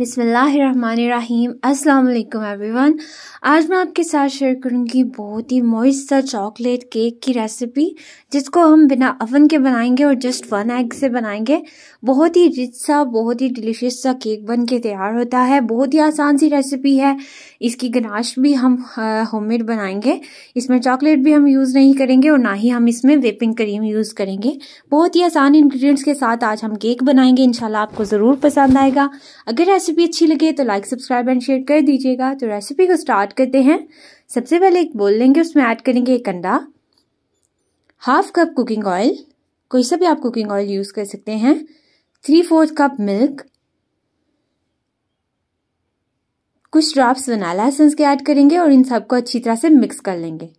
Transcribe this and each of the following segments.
बिसमीम् वालेकुम एवरीवन आज मैं आपके साथ शेयर करूंगी बहुत ही मोइस सा चॉकलेट केक की रेसिपी जिसको हम बिना अवन के बनाएंगे और जस्ट वन एग से बनाएंगे बहुत ही रिच सा बहुत ही डिलीशियस सा केक बन के तैयार होता है बहुत ही आसान सी रेसिपी है इसकी गनाश भी हम होममेड बनाएंगे इसमें चॉकलेट भी हम यूज़ नहीं करेंगे और ना ही हम इसमें वेपिंग क्रीम यूज़ करेंगे बहुत ही आसान इन्ग्रीडियंट्स के साथ आज हम केक बनाएंगे इनशाला आपको ज़रूर पसंद आएगा अगर ऐसे रेसिपी अच्छी लगे तो लाइक सब्सक्राइब एंड शेयर कर दीजिएगा तो रेसिपी को स्टार्ट करते हैं सबसे पहले एक बोल लेंगे उसमें ऐड करेंगे एक अंडा हाफ कप कुकिंग ऑयल कोई सा भी आप कुकिंग ऑयल यूज़ कर सकते हैं थ्री फोर्थ कप मिल्क कुछ ड्रॉप्स वनाला एसेंस के ऐड करेंगे और इन सबको अच्छी तरह से मिक्स कर लेंगे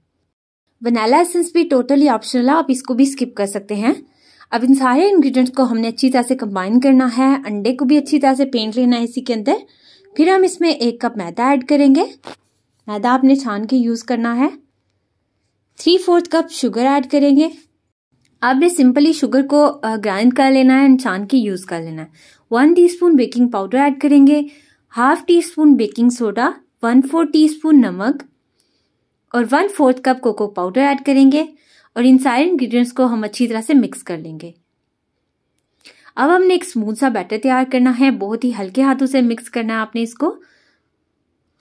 वनाला एसेंस भी टोटली ऑप्शनल है आप इसको भी स्किप कर सकते हैं अब इन सारे इंग्रेडिएंट्स को हमने अच्छी तरह से कंबाइन करना है अंडे को भी अच्छी तरह से पेंट लेना है इसी के अंदर फिर हम इसमें एक कप मैदा ऐड करेंगे मैदा आपने छान के यूज़ करना है three fourth cup sugar add करेंगे आपने सिंपली शुगर को ग्राइंड कर लेना है एंड छान के यूज़ कर लेना है one spoon baking powder add करेंगे half teaspoon baking soda one four teaspoon नमक और one fourth cup cocoa powder add करेंगे और इन सारे इन्ग्रीडियंट्स को हम अच्छी तरह से मिक्स कर लेंगे अब हमने एक स्मूथ सा बैटर तैयार करना है बहुत ही हल्के हाथों से मिक्स करना है आपने इसको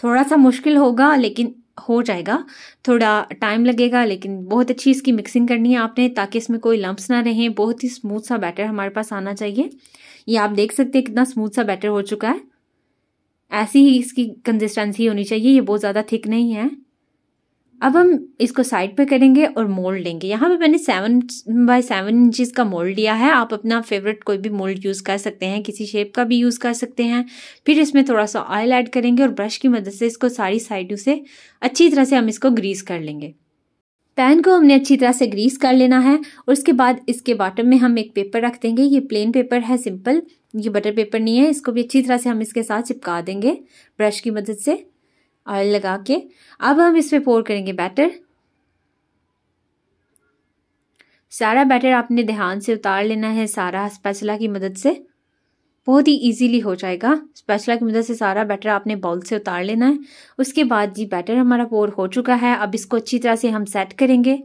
थोड़ा सा मुश्किल होगा लेकिन हो जाएगा थोड़ा टाइम लगेगा लेकिन बहुत अच्छी इसकी मिक्सिंग करनी है आपने ताकि इसमें कोई लम्ब्स ना रहें बहुत ही स्मूथ सा बैटर हमारे पास आना चाहिए ये आप देख सकते हैं कितना स्मूथ सा बैटर हो चुका है ऐसी ही इसकी कंसिस्टेंसी होनी चाहिए ये बहुत ज़्यादा थिक नहीं है अब हम इसको साइड पे करेंगे और मोल्ड लेंगे यहाँ पे मैंने सेवन बाय सेवन इंचज़ का मोल्ड लिया है आप अपना फेवरेट कोई भी मोल्ड यूज़ कर सकते हैं किसी शेप का भी यूज़ कर सकते हैं फिर इसमें थोड़ा सा ऑयल ऐड करेंगे और ब्रश की मदद से इसको सारी साइडों से अच्छी तरह से हम इसको ग्रीस कर लेंगे पैन को हमने अच्छी तरह से ग्रीस कर लेना है और उसके बाद इसके बॉटम में हम एक पेपर रख देंगे ये प्लेन पेपर है सिंपल ये बटर पेपर नहीं है इसको भी अच्छी तरह से हम इसके साथ चिपका देंगे ब्रश की मदद से ऑयल लगा के अब हम इसमें पोर करेंगे बैटर सारा बैटर आपने ध्यान से उतार लेना है सारा स्पैचला की मदद से बहुत ही इजीली हो जाएगा स्पैचला की मदद से सारा बैटर आपने बाउल से उतार लेना है उसके बाद जी बैटर हमारा पोर हो चुका है अब इसको अच्छी तरह से हम सेट करेंगे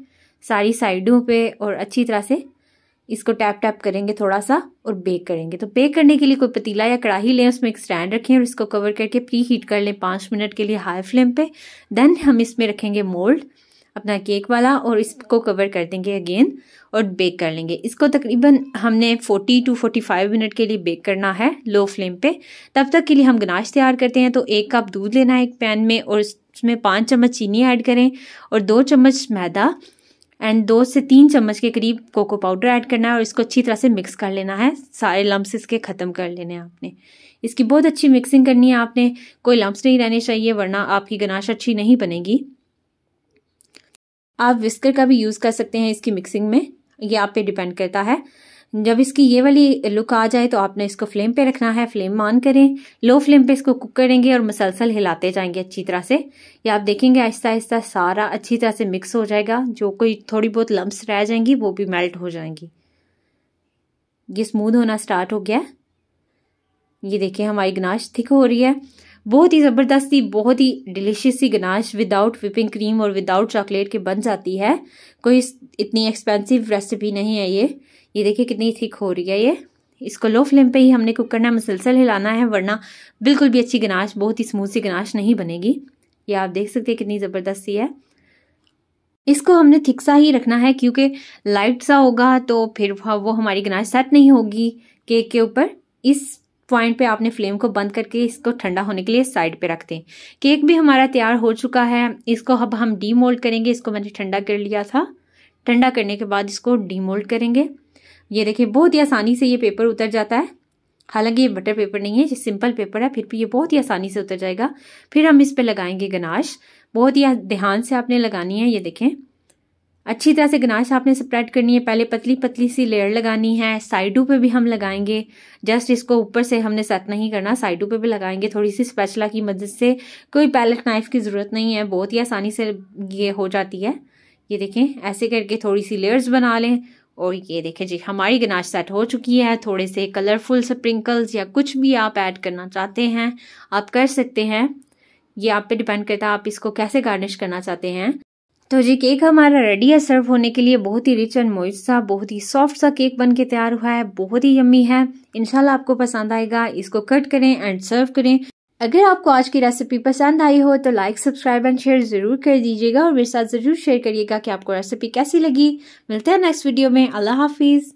सारी साइडों पे और अच्छी तरह से इसको टैप टैप करेंगे थोड़ा सा और बेक करेंगे तो बेक करने के लिए कोई पतीला या कढ़ाई लें उसमें एक स्टैंड रखें और इसको कवर करके प्री हीट कर लें पाँच मिनट के लिए हाई फ्लेम पे देन हम इसमें रखेंगे मोल्ड अपना केक वाला और इसको कवर कर देंगे अगेन और बेक कर लेंगे इसको तकरीबन हमने 40 टू 45 मिनट के लिए बेक करना है लो फ्लेम पे तब तक के लिए हम गनाश तैयार करते हैं तो एक कप दूध लेना है एक पैन में और उसमें पाँच चम्मच चीनी ऐड करें और दो चम्मच मैदा एंड दो से तीन चम्मच के करीब कोको पाउडर ऐड करना है और इसको अच्छी तरह से मिक्स कर लेना है सारे लम्ब इसके ख़त्म कर लेने हैं आपने इसकी बहुत अच्छी मिक्सिंग करनी है आपने कोई लम्ब नहीं रहने चाहिए वरना आपकी गनाश अच्छी नहीं बनेगी आप विस्कर का भी यूज़ कर सकते हैं इसकी मिक्सिंग में ये आप पे डिपेंड करता है जब इसकी ये वाली लुक आ जाए तो आपने इसको फ्लेम पे रखना है फ्लेम ऑन करें लो फ्लेम पे इसको कुक करेंगे और मुसलसल हिलाते जाएंगे अच्छी तरह से या आप देखेंगे आहिस्ता आहिस्ता सारा अच्छी तरह से मिक्स हो जाएगा जो कोई थोड़ी बहुत लम्ब्स रह जाएंगी वो भी मेल्ट हो जाएंगी ये स्मूद होना स्टार्ट हो गया ये देखिए हमारी गनाश थिक हो रही है बहुत ही ज़बरदस्त सी बहुत ही डिलीशियस सी गनाश विदाउट विपिंग क्रीम और विदाउट चॉकलेट के बन जाती है कोई इतनी एक्सपेंसिव रेसिपी नहीं है ये ये देखिए कितनी थिक हो रही है ये इसको लो फ्लेम पे ही हमने कुक करना मुसलसल हिलाना है वरना बिल्कुल भी अच्छी गनाश बहुत ही स्मूथ सी गनाश नहीं बनेगी ये आप देख सकते हैं कितनी ज़बरदस्त सी है इसको हमने थिक सा ही रखना है क्योंकि लाइट सा होगा तो फिर वो हमारी गनाश सेट नहीं होगी केक के ऊपर इस पॉइंट पे आपने फ्लेम को बंद करके इसको ठंडा होने के लिए साइड पे रख दें केक भी हमारा तैयार हो चुका है इसको अब हम डीमोल्ड करेंगे इसको मैंने ठंडा कर लिया था ठंडा करने के बाद इसको डीमोल्ड करेंगे ये देखिए बहुत ही आसानी से ये पेपर उतर जाता है हालांकि ये बटर पेपर नहीं है ये सिंपल पेपर है फिर भी ये बहुत ही आसानी से उतर जाएगा फिर हम इस पर लगाएंगे गनाश बहुत ही ध्यान से आपने लगानी है ये देखें अच्छी तरह से गनाश आपने स्प्रेड करनी है पहले पतली पतली सी लेयर लगानी है साइडों पे भी हम लगाएंगे जस्ट इसको ऊपर से हमने सेट नहीं करना साइडों पे भी लगाएंगे थोड़ी सी स्पेचला की मदद से कोई पैलेट नाइफ की ज़रूरत नहीं है बहुत ही आसानी से ये हो जाती है ये देखें ऐसे करके थोड़ी सी लेयर्स बना लें और ये देखें जी हमारी गनाश सेट हो चुकी है थोड़े से कलरफुल स्प्रिंकल्स या कुछ भी आप ऐड करना चाहते हैं आप कर सकते हैं ये आप पे डिपेंड करता है आप इसको कैसे गार्निश करना चाहते हैं तो जी केक हमारा रेडी है सर्व होने के लिए बहुत ही रिच एंड मोइस्ट सा बहुत ही सॉफ्ट सा केक बन के तैयार हुआ है बहुत ही यम्मी है इनशाला आपको पसंद आएगा इसको कट करें एंड सर्व करें अगर आपको आज की रेसिपी पसंद आई हो तो लाइक सब्सक्राइब एंड शेयर जरूर कर दीजिएगा और मेरे साथ जरूर शेयर करिएगा कि आपको रेसिपी कैसी लगी मिलते हैं नेक्स्ट वीडियो में अल्लाह हाफिज़